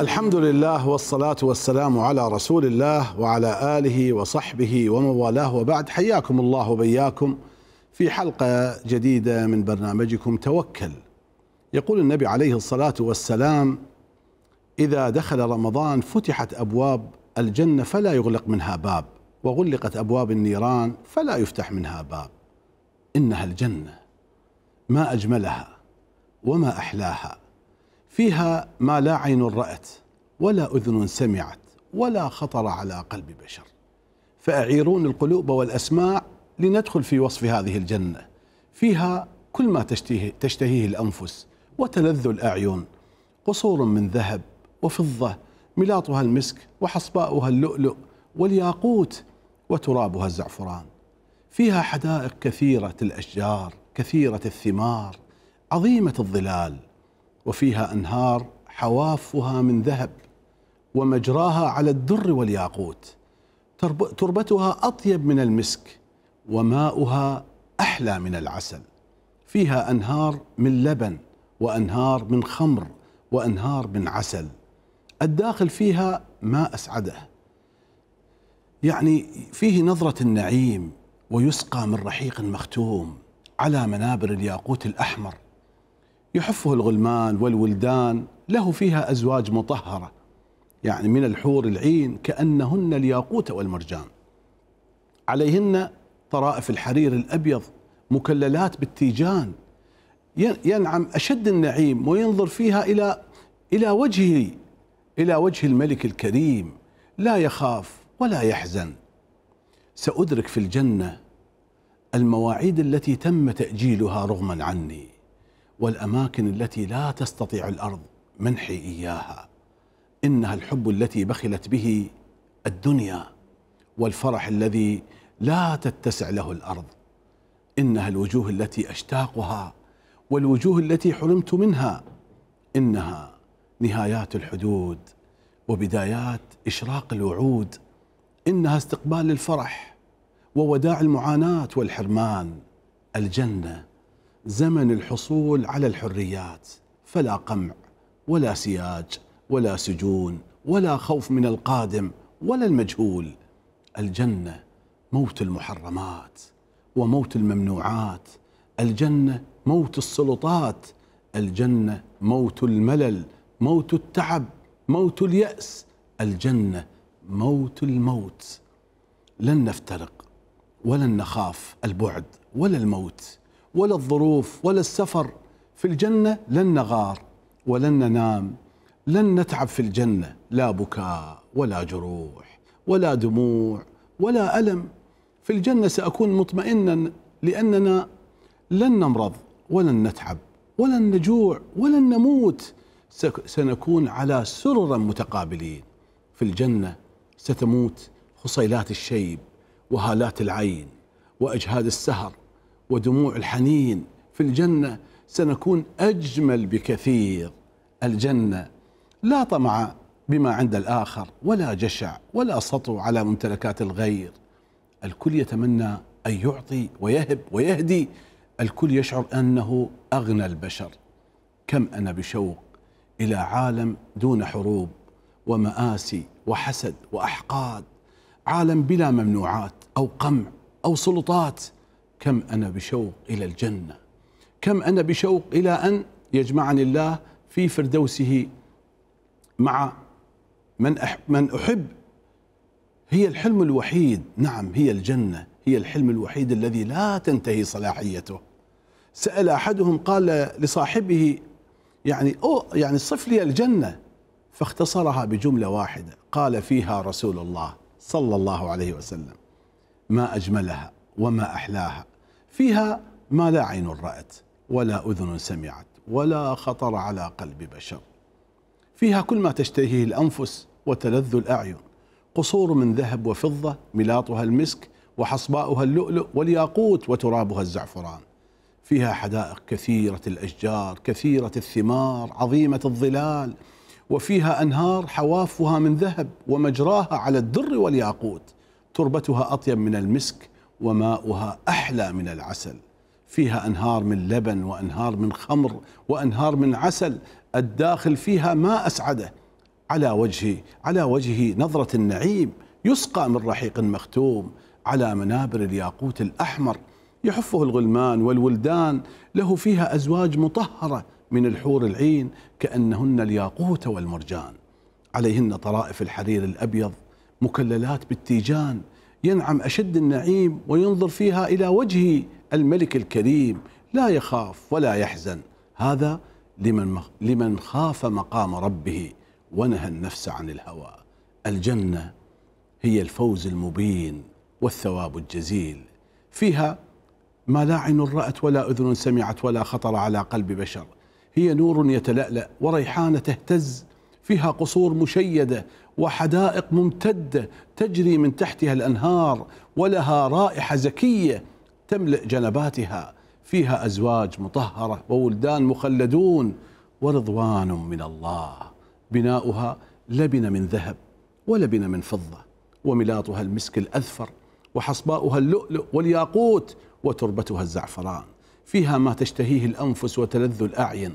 الحمد لله والصلاة والسلام على رسول الله وعلى آله وصحبه ومن والاه وبعد حياكم الله وبياكم في حلقة جديدة من برنامجكم توكل يقول النبي عليه الصلاة والسلام إذا دخل رمضان فتحت أبواب الجنة فلا يغلق منها باب وغلقت أبواب النيران فلا يفتح منها باب إنها الجنة ما أجملها وما أحلاها فيها ما لا عين رأت ولا أذن سمعت ولا خطر على قلب بشر فأعيرون القلوب والأسماع لندخل في وصف هذه الجنة فيها كل ما تشتهيه, تشتهيه الأنفس وتلذ الأعين قصور من ذهب وفضة ملاطها المسك وحصباؤها اللؤلؤ والياقوت وترابها الزعفران فيها حدائق كثيرة الأشجار كثيرة الثمار عظيمة الظلال وفيها أنهار حوافها من ذهب ومجراها على الدر والياقوت تربتها أطيب من المسك وماؤها أحلى من العسل فيها أنهار من لبن وأنهار من خمر وأنهار من عسل الداخل فيها ما أسعده يعني فيه نظرة النعيم ويسقى من رحيق مختوم على منابر الياقوت الأحمر يحفه الغلمان والولدان له فيها أزواج مطهرة يعني من الحور العين كأنهن الياقوت والمرجان عليهن طرائف الحرير الأبيض مكللات بالتيجان ينعم أشد النعيم وينظر فيها إلى إلى وجهه إلى وجه الملك الكريم لا يخاف ولا يحزن سأدرك في الجنة المواعيد التي تم تأجيلها رغما عني والأماكن التي لا تستطيع الأرض منحي إياها إنها الحب التي بخلت به الدنيا والفرح الذي لا تتسع له الأرض إنها الوجوه التي أشتاقها والوجوه التي حرمت منها إنها نهايات الحدود وبدايات إشراق الوعود إنها استقبال الفرح ووداع المعاناة والحرمان الجنة زمن الحصول على الحريات فلا قمع ولا سياج ولا سجون ولا خوف من القادم ولا المجهول الجنه موت المحرمات وموت الممنوعات الجنه موت السلطات الجنه موت الملل موت التعب موت الياس الجنه موت الموت لن نفترق ولن نخاف البعد ولا الموت ولا الظروف ولا السفر في الجنة لن نغار ولن ننام لن نتعب في الجنة لا بكاء ولا جروح ولا دموع ولا ألم في الجنة سأكون مطمئنا لأننا لن نمرض ولن نتعب ولن نجوع ولن نموت سنكون على سرر متقابلين في الجنة ستموت خصيلات الشيب وهالات العين وأجهاد السهر ودموع الحنين في الجنة سنكون أجمل بكثير الجنة لا طمع بما عند الآخر ولا جشع ولا سطو على ممتلكات الغير الكل يتمنى أن يعطي ويهب ويهدي الكل يشعر أنه أغنى البشر كم أنا بشوق إلى عالم دون حروب ومآسي وحسد وأحقاد عالم بلا ممنوعات أو قمع أو سلطات كم أنا بشوق إلى الجنة كم أنا بشوق إلى أن يجمعني الله في فردوسه مع من من أحب هي الحلم الوحيد نعم هي الجنة هي الحلم الوحيد الذي لا تنتهي صلاحيته سأل أحدهم قال لصاحبه يعني أو يعني صف لي الجنة فاختصرها بجملة واحدة قال فيها رسول الله صلى الله عليه وسلم ما أجملها وما أحلاها فيها ما لا عين رأت ولا أذن سمعت ولا خطر على قلب بشر فيها كل ما تشتهيه الأنفس وتلذ الأعين قصور من ذهب وفضة ملاطها المسك وحصباؤها اللؤلؤ والياقوت وترابها الزعفران فيها حدائق كثيرة الأشجار كثيرة الثمار عظيمة الظلال وفيها أنهار حوافها من ذهب ومجراها على الدر والياقوت تربتها أطيب من المسك وماؤها أحلى من العسل فيها أنهار من لبن وأنهار من خمر وأنهار من عسل الداخل فيها ما أسعده على وجهي على وجهه نظرة النعيم يسقى من رحيق مختوم على منابر الياقوت الأحمر يحفه الغلمان والولدان له فيها أزواج مطهرة من الحور العين كأنهن الياقوت والمرجان عليهن طرائف الحرير الأبيض مكللات بالتيجان ينعم أشد النعيم وينظر فيها إلى وجه الملك الكريم لا يخاف ولا يحزن هذا لمن لمن خاف مقام ربه ونهى النفس عن الهوى الجنة هي الفوز المبين والثواب الجزيل فيها ما لا عين رأت ولا أذن سمعت ولا خطر على قلب بشر هي نور يتلألأ وريحانة تهتز فيها قصور مشيده وحدائق ممتده تجري من تحتها الانهار ولها رائحه زكيه تملا جنباتها فيها ازواج مطهره وولدان مخلدون ورضوان من الله بناؤها لبن من ذهب ولبن من فضه وملاطها المسك الاذفر وحصباؤها اللؤلؤ والياقوت وتربتها الزعفران فيها ما تشتهيه الانفس وتلذ الاعين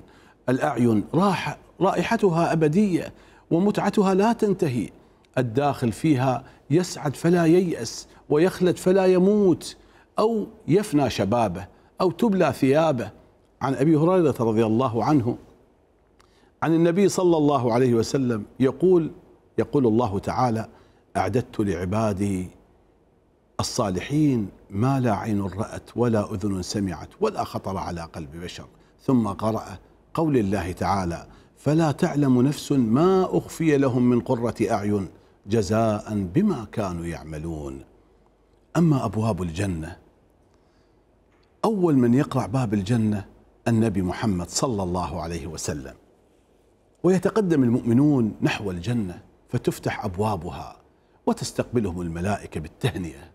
الاعين راحه رائحتها أبدية ومتعتها لا تنتهي الداخل فيها يسعد فلا ييأس ويخلد فلا يموت أو يفنى شبابه أو تبلى ثيابه عن أبي هريرة رضي الله عنه عن النبي صلى الله عليه وسلم يقول يقول الله تعالى أعددت لعبادي الصالحين ما لا عين رأت ولا أذن سمعت ولا خطر على قلب بشر ثم قرأ قول الله تعالى فلا تعلم نفس ما أخفي لهم من قرة أعين جزاء بما كانوا يعملون أما أبواب الجنة أول من يقرع باب الجنة النبي محمد صلى الله عليه وسلم ويتقدم المؤمنون نحو الجنة فتفتح أبوابها وتستقبلهم الملائكة بالتهنئة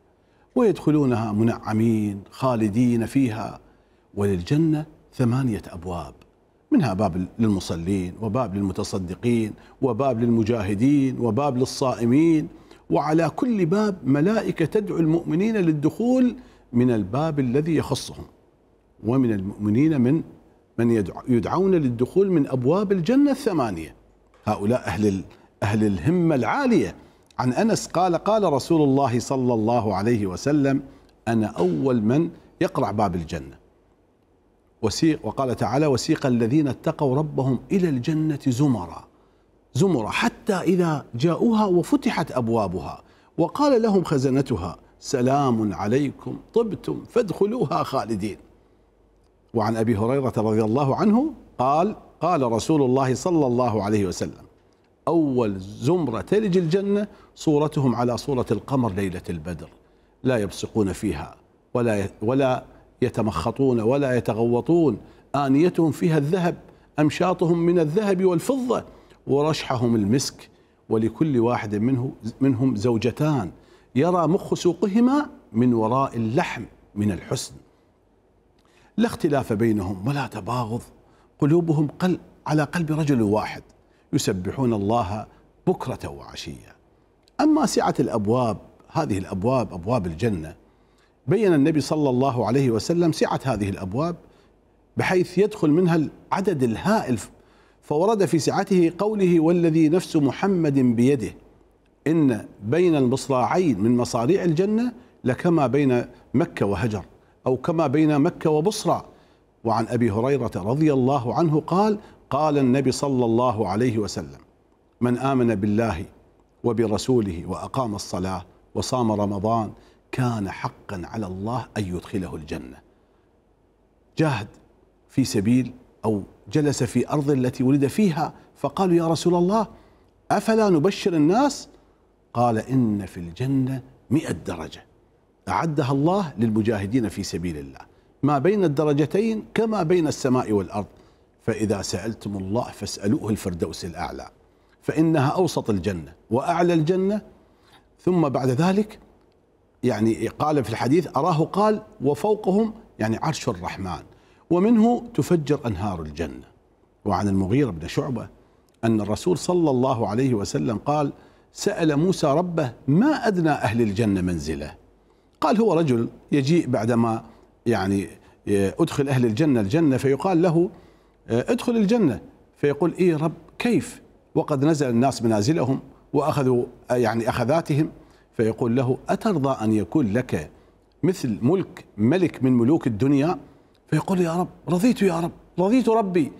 ويدخلونها منعمين خالدين فيها وللجنة ثمانية أبواب منها باب للمصلين وباب للمتصدقين وباب للمجاهدين وباب للصائمين وعلى كل باب ملائكه تدعو المؤمنين للدخول من الباب الذي يخصهم ومن المؤمنين من من يدعون للدخول من ابواب الجنه الثمانيه هؤلاء اهل اهل الهمه العاليه عن انس قال قال رسول الله صلى الله عليه وسلم انا اول من يقرع باب الجنه وسيق وقال تعالى وسيق الذين اتقوا ربهم إلى الجنة زمرا زمرا حتى إذا جاءوها وفتحت أبوابها وقال لهم خزنتها سلام عليكم طبتم فادخلوها خالدين وعن أبي هريرة رضي الله عنه قال قال رسول الله صلى الله عليه وسلم أول زمرة تلج الجنة صورتهم على صورة القمر ليلة البدر لا يبصقون فيها ولا ولا يتمخطون ولا يتغوطون آنيتهم فيها الذهب أمشاطهم من الذهب والفضة ورشحهم المسك ولكل واحد منه منهم زوجتان يرى مخ سوقهما من وراء اللحم من الحسن لا اختلاف بينهم ولا تباغض قلوبهم قل على قلب رجل واحد يسبحون الله بكرة وعشية أما سعة الأبواب هذه الأبواب أبواب الجنة بين النبي صلى الله عليه وسلم سعة هذه الأبواب بحيث يدخل منها العدد الهائل فورد في سعته قوله والذي نفس محمد بيده إن بين المصراعين من مصاريع الجنة لكما بين مكة وهجر أو كما بين مكة وبصرى وعن أبي هريرة رضي الله عنه قال قال النبي صلى الله عليه وسلم من آمن بالله وبرسوله وأقام الصلاة وصام رمضان كان حقا على الله أن يدخله الجنة جاهد في سبيل أو جلس في أرض التي ولد فيها فقالوا يا رسول الله أفلا نبشر الناس قال إن في الجنة مئة درجة أعدها الله للمجاهدين في سبيل الله ما بين الدرجتين كما بين السماء والأرض فإذا سألتم الله فاسألوه الفردوس الأعلى فإنها أوسط الجنة وأعلى الجنة ثم بعد ذلك يعني قال في الحديث أراه قال وفوقهم يعني عرش الرحمن ومنه تفجر أنهار الجنة وعن المغيرة بن شعبة أن الرسول صلى الله عليه وسلم قال سأل موسى ربه ما أدنى أهل الجنة منزله قال هو رجل يجيء بعدما يعني آه، أدخل أهل الجنة الجنة فيقال له آه، ادخل الجنة فيقول إيه رب كيف وقد نزل الناس منازلهم وأخذوا آه، يعني أخذاتهم فيقول له أترضى أن يكون لك مثل ملك ملك من ملوك الدنيا فيقول يا رب رضيت يا رب رضيت ربي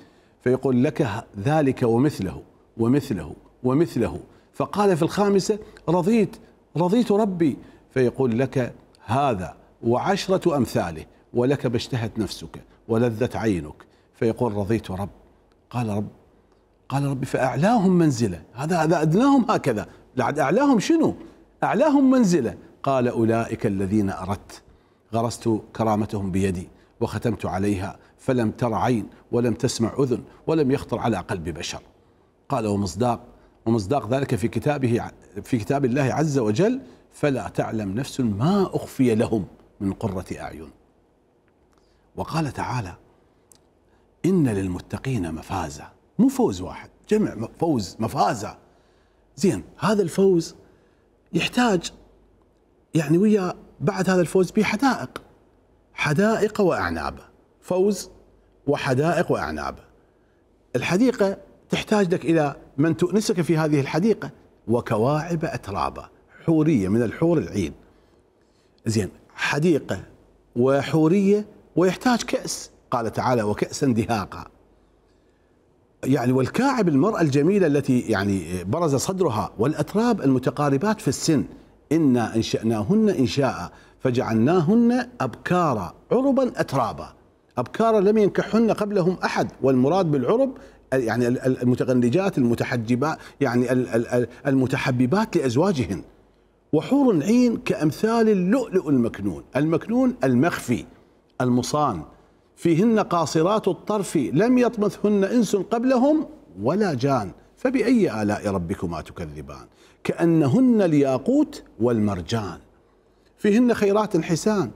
فيقول لك ذلك ومثله ومثله ومثله فقال في الخامسة رضيت رضيت ربي فيقول لك هذا وعشرة أمثاله ولك ما اشتهت نفسك ولذت عينك فيقول رضيت رب قال رب قال ربي فأعلاهم منزلة هذا هذا أدناهم هكذا لعد أعلاهم شنو أعلاهم منزلة قال أولئك الذين أردت غرست كرامتهم بيدي وختمت عليها فلم تر عين ولم تسمع أذن ولم يخطر على قلب بشر قال ومصداق ومصداق ذلك في كتابه في كتاب الله عز وجل فلا تعلم نفس ما أخفي لهم من قرة أعين وقال تعالى إن للمتقين مفازة مو فوز واحد جمع فوز مفازة زين هذا الفوز يحتاج يعني ويا بعد هذا الفوز به حدائق حدائق واعناب فوز وحدائق واعناب الحديقه تحتاج لك الى من تؤنسك في هذه الحديقه وكواعب اترابه حوريه من الحور العين زين حديقه وحوريه ويحتاج كاس قال تعالى وكاسا دهاقا يعني والكاعب المرأة الجميلة التي يعني برز صدرها والأتراب المتقاربات في السن إنا أنشأناهن إنشاء فجعلناهن أبكارا عربا أترابا أبكارا لم ينكحهن قبلهم أحد والمراد بالعرب يعني المتغنجات المتحجبات يعني المتحببات لأزواجهن وحور عين كأمثال اللؤلؤ المكنون المكنون المخفي المصان فيهن قاصرات الطرف لم يطمثهن انس قبلهم ولا جان فباي الاء ربكما تكذبان كانهن الياقوت والمرجان فيهن خيرات حسان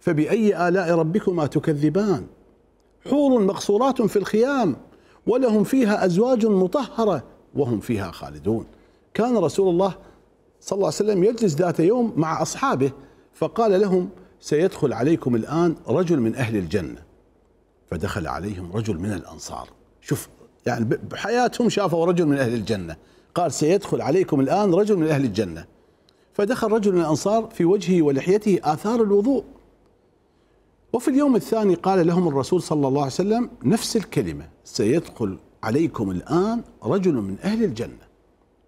فباي الاء ربكما تكذبان حور مقصورات في الخيام ولهم فيها ازواج مطهره وهم فيها خالدون كان رسول الله صلى الله عليه وسلم يجلس ذات يوم مع اصحابه فقال لهم سيدخل عليكم الآن رجل من أهل الجنة فدخل عليهم رجل من الأنصار شوف يعني بحياتهم شافوا رجل من أهل الجنة قال سيدخل عليكم الآن رجل من أهل الجنة فدخل رجل من الأنصار في وجهه ولحيته آثار الوضوء وفي اليوم الثاني قال لهم الرسول صلى الله عليه وسلم نفس الكلمة سيدخل عليكم الآن رجل من أهل الجنة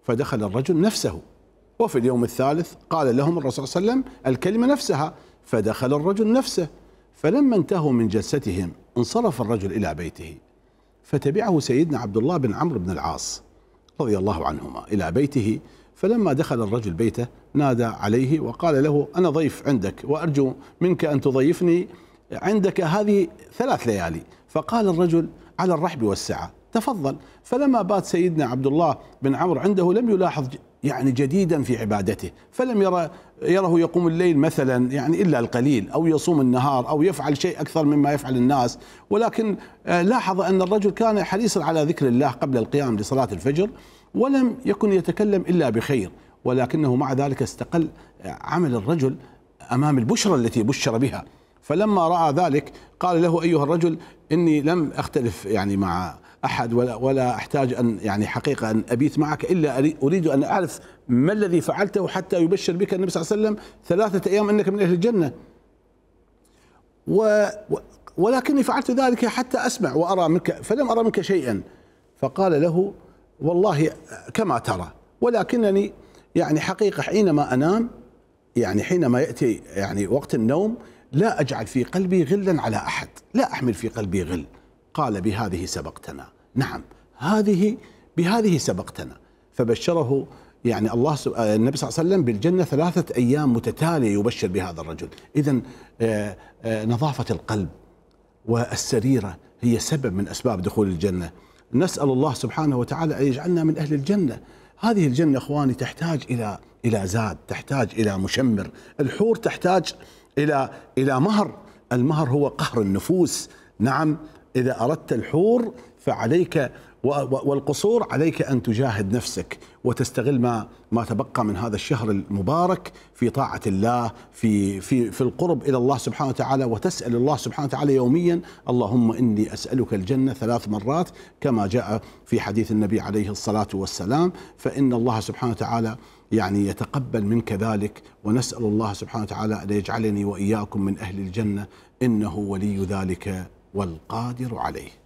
فدخل الرجل نفسه وفي اليوم الثالث قال لهم الرسول صلى الله عليه وسلم الكلمة نفسها فدخل الرجل نفسه فلما انتهوا من جلستهم انصرف الرجل إلى بيته فتبعه سيدنا عبد الله بن عمرو بن العاص رضي الله عنهما إلى بيته فلما دخل الرجل بيته نادى عليه وقال له أنا ضيف عندك وأرجو منك أن تضيفني عندك هذه ثلاث ليالي فقال الرجل على الرحب والسعة تفضل فلما بات سيدنا عبد الله بن عمرو عنده لم يلاحظ يعني جديدا في عبادته فلم يرى يره يقوم الليل مثلا يعني إلا القليل أو يصوم النهار أو يفعل شيء أكثر مما يفعل الناس ولكن آه، لاحظ أن الرجل كان حريصا على ذكر الله قبل القيام لصلاة الفجر ولم يكن يتكلم إلا بخير ولكنه مع ذلك استقل آه، عمل الرجل أمام البشرى التي بشر بها فلما رأى ذلك قال له أيها الرجل إني لم أختلف يعني مع احد ولا ولا احتاج ان يعني حقيقه ان ابيت معك الا اريد ان اعرف ما الذي فعلته حتى يبشر بك النبي صلى الله عليه وسلم ثلاثه ايام انك من اهل الجنه. و ولكني فعلت ذلك حتى اسمع وارى منك فلم ارى منك شيئا فقال له والله كما ترى ولكنني يعني حقيقه حينما انام يعني حينما ياتي يعني وقت النوم لا اجعل في قلبي غلا على احد، لا احمل في قلبي غل. قال بهذه سبقتنا نعم هذه بهذه سبقتنا فبشره يعني الله سب... آه، النبي صلى الله عليه وسلم بالجنه ثلاثه ايام متتاليه يبشر بهذا الرجل، اذا آه، آه، نظافه القلب والسريره هي سبب من اسباب دخول الجنه. نسال الله سبحانه وتعالى ان يجعلنا من اهل الجنه. هذه الجنه اخواني تحتاج الى الى زاد، تحتاج الى مشمر، الحور تحتاج الى الى مهر، المهر هو قهر النفوس، نعم إذا أردت الحور فعليك والقصور عليك أن تجاهد نفسك وتستغل ما ما تبقى من هذا الشهر المبارك في طاعة الله في في في القرب إلى الله سبحانه وتعالى وتسأل الله سبحانه وتعالى يوميا اللهم إني أسألك الجنة ثلاث مرات كما جاء في حديث النبي عليه الصلاة والسلام فإن الله سبحانه وتعالى يعني يتقبل منك ذلك ونسأل الله سبحانه وتعالى أن يجعلني وإياكم من أهل الجنة إنه ولي ذلك والقادر عليه